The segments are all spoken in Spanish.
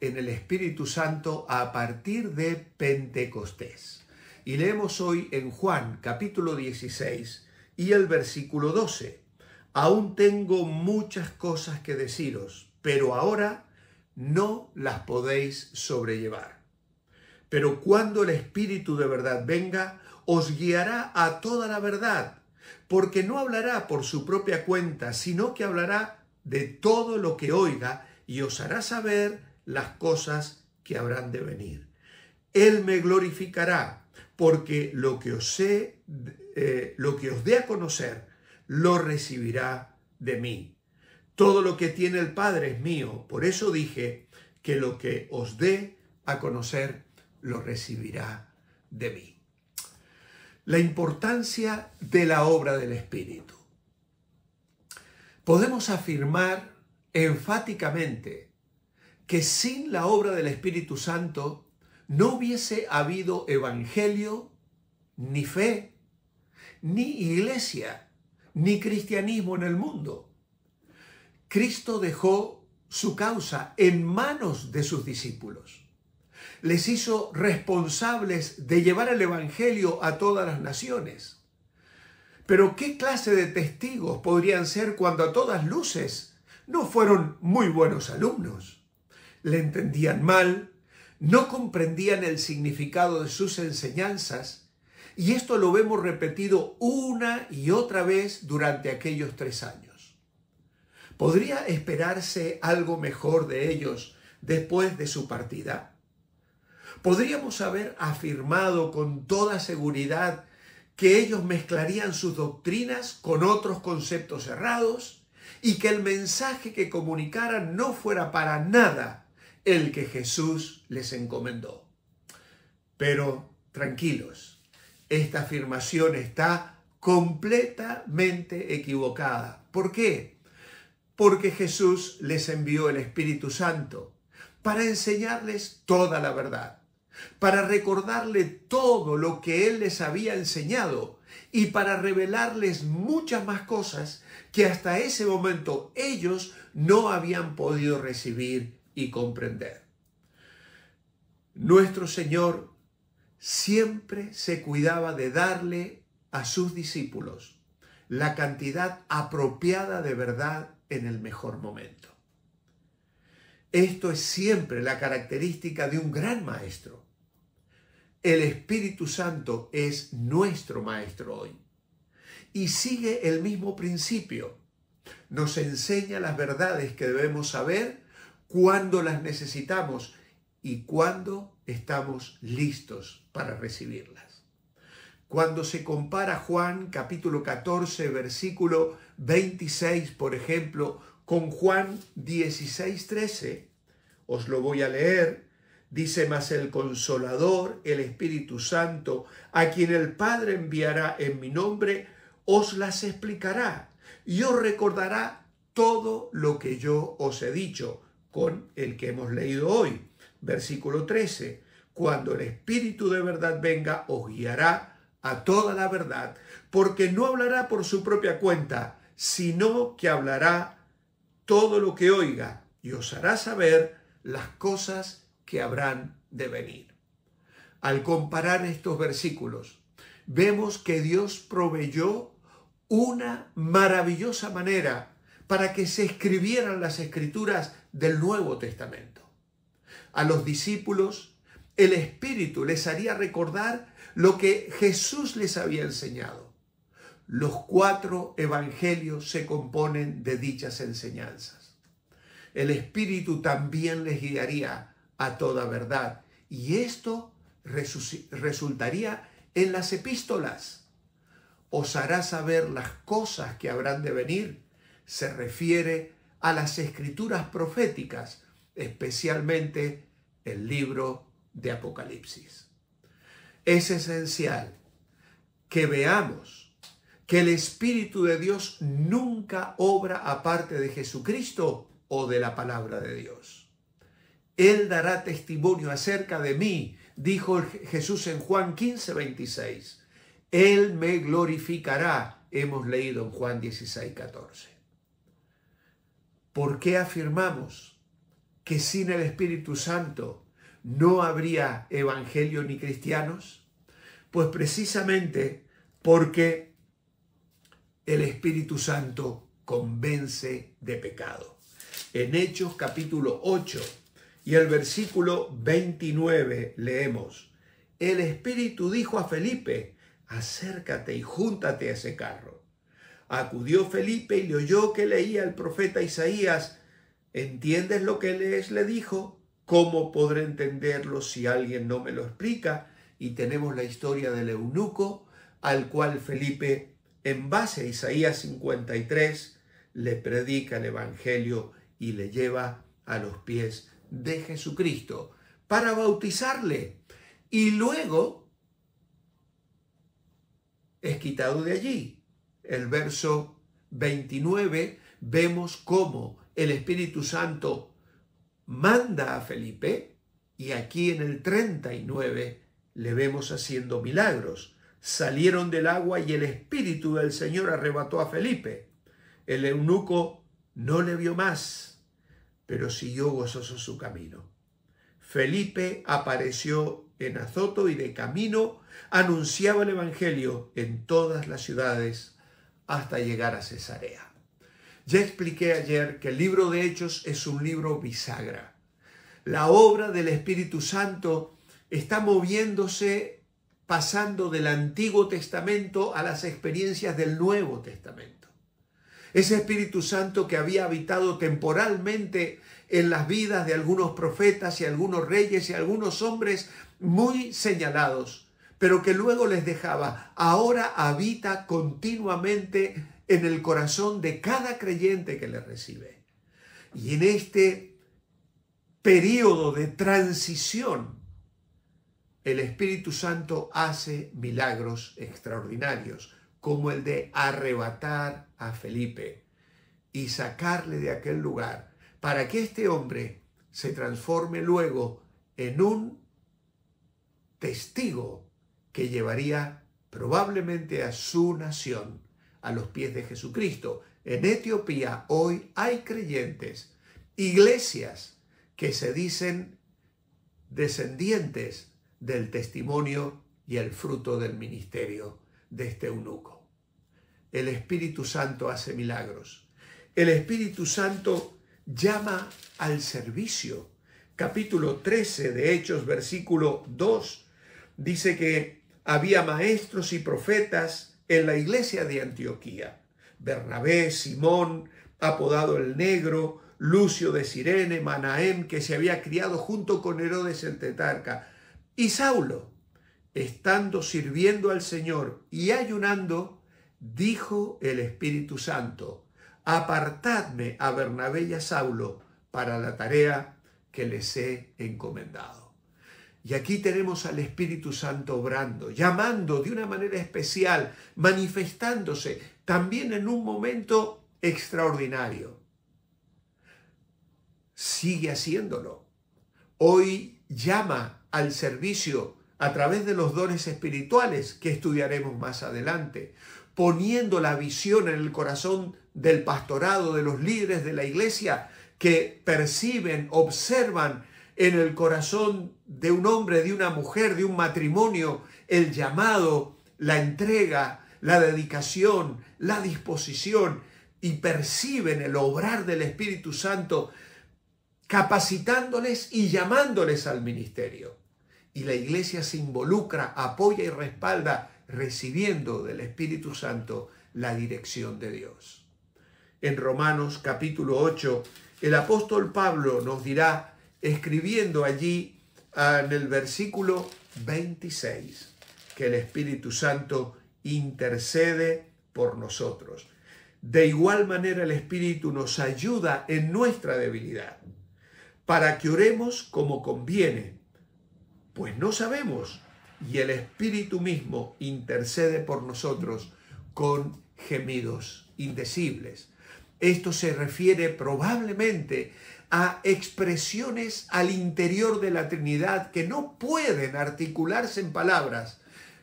en el Espíritu Santo a partir de Pentecostés. Y leemos hoy en Juan capítulo 16 y el versículo 12. Aún tengo muchas cosas que deciros, pero ahora no las podéis sobrellevar. Pero cuando el Espíritu de verdad venga, os guiará a toda la verdad, porque no hablará por su propia cuenta, sino que hablará de todo lo que oiga y os hará saber las cosas que habrán de venir. Él me glorificará, porque lo que os, eh, lo que os dé a conocer, lo recibirá de mí. Todo lo que tiene el Padre es mío, por eso dije que lo que os dé a conocer, lo recibirá de mí. La importancia de la obra del Espíritu. Podemos afirmar enfáticamente que sin la obra del Espíritu Santo no hubiese habido evangelio, ni fe, ni iglesia, ni cristianismo en el mundo. Cristo dejó su causa en manos de sus discípulos. Les hizo responsables de llevar el Evangelio a todas las naciones. Pero ¿qué clase de testigos podrían ser cuando a todas luces no fueron muy buenos alumnos. Le entendían mal, no comprendían el significado de sus enseñanzas, y esto lo vemos repetido una y otra vez durante aquellos tres años. ¿Podría esperarse algo mejor de ellos después de su partida? Podríamos haber afirmado con toda seguridad que ellos mezclarían sus doctrinas con otros conceptos errados y que el mensaje que comunicaran no fuera para nada el que Jesús les encomendó. Pero tranquilos, esta afirmación está completamente equivocada. ¿Por qué? Porque Jesús les envió el Espíritu Santo para enseñarles toda la verdad, para recordarle todo lo que Él les había enseñado y para revelarles muchas más cosas que hasta ese momento ellos no habían podido recibir y comprender. Nuestro Señor siempre se cuidaba de darle a sus discípulos la cantidad apropiada de verdad en el mejor momento. Esto es siempre la característica de un gran maestro. El Espíritu Santo es nuestro Maestro hoy. Y sigue el mismo principio. Nos enseña las verdades que debemos saber, cuando las necesitamos y cuando estamos listos para recibirlas. Cuando se compara Juan capítulo 14 versículo 26, por ejemplo, con Juan 16, 13, os lo voy a leer, Dice más el consolador, el Espíritu Santo, a quien el Padre enviará en mi nombre, os las explicará y os recordará todo lo que yo os he dicho, con el que hemos leído hoy. Versículo 13. Cuando el Espíritu de verdad venga, os guiará a toda la verdad, porque no hablará por su propia cuenta, sino que hablará todo lo que oiga y os hará saber las cosas que habrán de venir. Al comparar estos versículos, vemos que Dios proveyó una maravillosa manera para que se escribieran las escrituras del Nuevo Testamento. A los discípulos, el Espíritu les haría recordar lo que Jesús les había enseñado. Los cuatro evangelios se componen de dichas enseñanzas. El Espíritu también les guiaría a toda verdad. Y esto resultaría en las epístolas. Os hará saber las cosas que habrán de venir. Se refiere a las escrituras proféticas, especialmente el libro de Apocalipsis. Es esencial que veamos que el Espíritu de Dios nunca obra aparte de Jesucristo o de la palabra de Dios. Él dará testimonio acerca de mí, dijo Jesús en Juan 15, 26. Él me glorificará, hemos leído en Juan 16, 14. ¿Por qué afirmamos que sin el Espíritu Santo no habría evangelio ni cristianos? Pues precisamente porque el Espíritu Santo convence de pecado. En Hechos capítulo 8, y el versículo 29 leemos, el Espíritu dijo a Felipe, acércate y júntate a ese carro. Acudió Felipe y le oyó que leía el profeta Isaías, ¿entiendes lo que lees? le dijo, ¿cómo podré entenderlo si alguien no me lo explica? Y tenemos la historia del eunuco, al cual Felipe, en base a Isaías 53, le predica el Evangelio y le lleva a los pies de Jesucristo para bautizarle y luego es quitado de allí. El verso 29 vemos cómo el Espíritu Santo manda a Felipe y aquí en el 39 le vemos haciendo milagros. Salieron del agua y el Espíritu del Señor arrebató a Felipe. El eunuco no le vio más pero siguió gozoso su camino. Felipe apareció en Azoto y de camino anunciaba el Evangelio en todas las ciudades hasta llegar a Cesarea. Ya expliqué ayer que el libro de Hechos es un libro bisagra. La obra del Espíritu Santo está moviéndose pasando del Antiguo Testamento a las experiencias del Nuevo Testamento. Ese Espíritu Santo que había habitado temporalmente en las vidas de algunos profetas y algunos reyes y algunos hombres muy señalados, pero que luego les dejaba, ahora habita continuamente en el corazón de cada creyente que le recibe. Y en este periodo de transición, el Espíritu Santo hace milagros extraordinarios como el de arrebatar a Felipe y sacarle de aquel lugar, para que este hombre se transforme luego en un testigo que llevaría probablemente a su nación a los pies de Jesucristo. En Etiopía hoy hay creyentes, iglesias que se dicen descendientes del testimonio y el fruto del ministerio de este eunuco el Espíritu Santo hace milagros. El Espíritu Santo llama al servicio. Capítulo 13 de Hechos, versículo 2, dice que había maestros y profetas en la iglesia de Antioquía. Bernabé, Simón, apodado el negro, Lucio de Sirene, Manaem, que se había criado junto con Herodes el tetarca, y Saulo, estando sirviendo al Señor y ayunando, dijo el Espíritu Santo, apartadme a Bernabé y a Saulo para la tarea que les he encomendado. Y aquí tenemos al Espíritu Santo obrando, llamando de una manera especial, manifestándose también en un momento extraordinario. Sigue haciéndolo. Hoy llama al servicio a través de los dones espirituales que estudiaremos más adelante poniendo la visión en el corazón del pastorado, de los líderes de la iglesia, que perciben, observan en el corazón de un hombre, de una mujer, de un matrimonio, el llamado, la entrega, la dedicación, la disposición, y perciben el obrar del Espíritu Santo capacitándoles y llamándoles al ministerio. Y la iglesia se involucra, apoya y respalda recibiendo del Espíritu Santo la dirección de Dios. En Romanos capítulo 8, el apóstol Pablo nos dirá, escribiendo allí ah, en el versículo 26, que el Espíritu Santo intercede por nosotros. De igual manera el Espíritu nos ayuda en nuestra debilidad, para que oremos como conviene, pues no sabemos y el Espíritu mismo intercede por nosotros con gemidos indecibles. Esto se refiere probablemente a expresiones al interior de la Trinidad que no pueden articularse en palabras,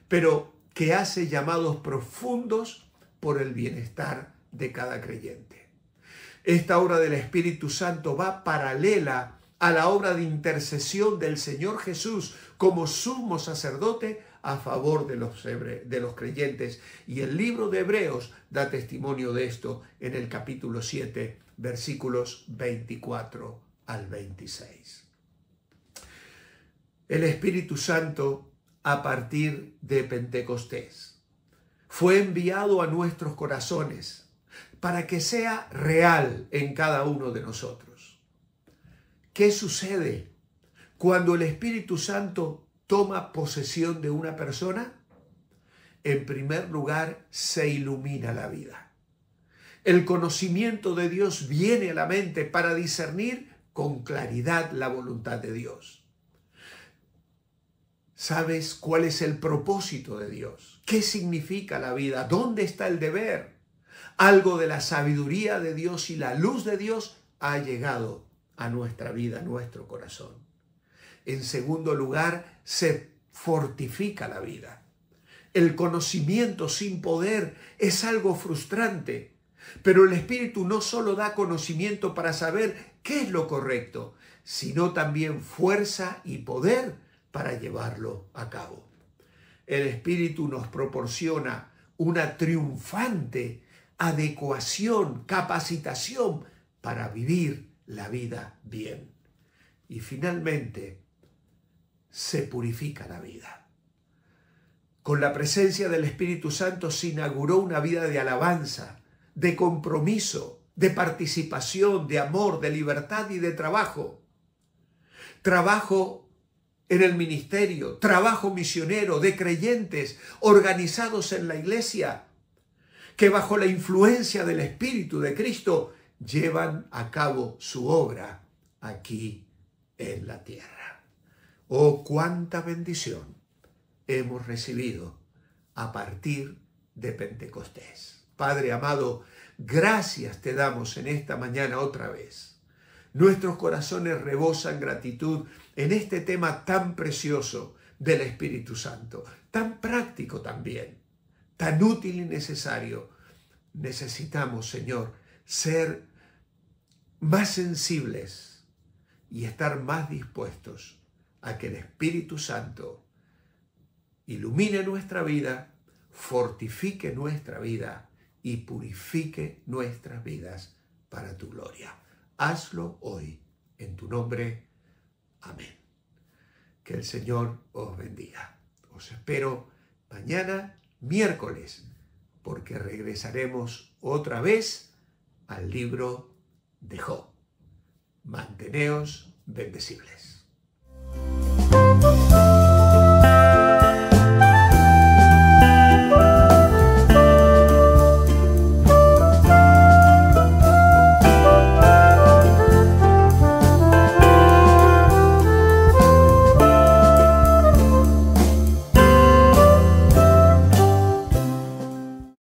pero que hace llamados profundos por el bienestar de cada creyente. Esta obra del Espíritu Santo va paralela a la obra de intercesión del Señor Jesús como sumo sacerdote a favor de los, de los creyentes. Y el libro de Hebreos da testimonio de esto en el capítulo 7, versículos 24 al 26. El Espíritu Santo a partir de Pentecostés fue enviado a nuestros corazones para que sea real en cada uno de nosotros ¿Qué sucede cuando el Espíritu Santo toma posesión de una persona? En primer lugar, se ilumina la vida. El conocimiento de Dios viene a la mente para discernir con claridad la voluntad de Dios. ¿Sabes cuál es el propósito de Dios? ¿Qué significa la vida? ¿Dónde está el deber? Algo de la sabiduría de Dios y la luz de Dios ha llegado a nuestra vida, a nuestro corazón. En segundo lugar, se fortifica la vida. El conocimiento sin poder es algo frustrante, pero el Espíritu no solo da conocimiento para saber qué es lo correcto, sino también fuerza y poder para llevarlo a cabo. El Espíritu nos proporciona una triunfante adecuación, capacitación para vivir la vida bien. Y finalmente, se purifica la vida. Con la presencia del Espíritu Santo se inauguró una vida de alabanza, de compromiso, de participación, de amor, de libertad y de trabajo. Trabajo en el ministerio, trabajo misionero de creyentes organizados en la iglesia, que bajo la influencia del Espíritu de Cristo llevan a cabo su obra aquí en la tierra. Oh, cuánta bendición hemos recibido a partir de Pentecostés. Padre amado, gracias te damos en esta mañana otra vez. Nuestros corazones rebosan gratitud en este tema tan precioso del Espíritu Santo, tan práctico también, tan útil y necesario. Necesitamos, Señor, ser más sensibles y estar más dispuestos a que el Espíritu Santo ilumine nuestra vida, fortifique nuestra vida y purifique nuestras vidas para tu gloria. Hazlo hoy, en tu nombre. Amén. Que el Señor os bendiga. Os espero mañana, miércoles, porque regresaremos otra vez al libro dejó. Manteneos bendecibles.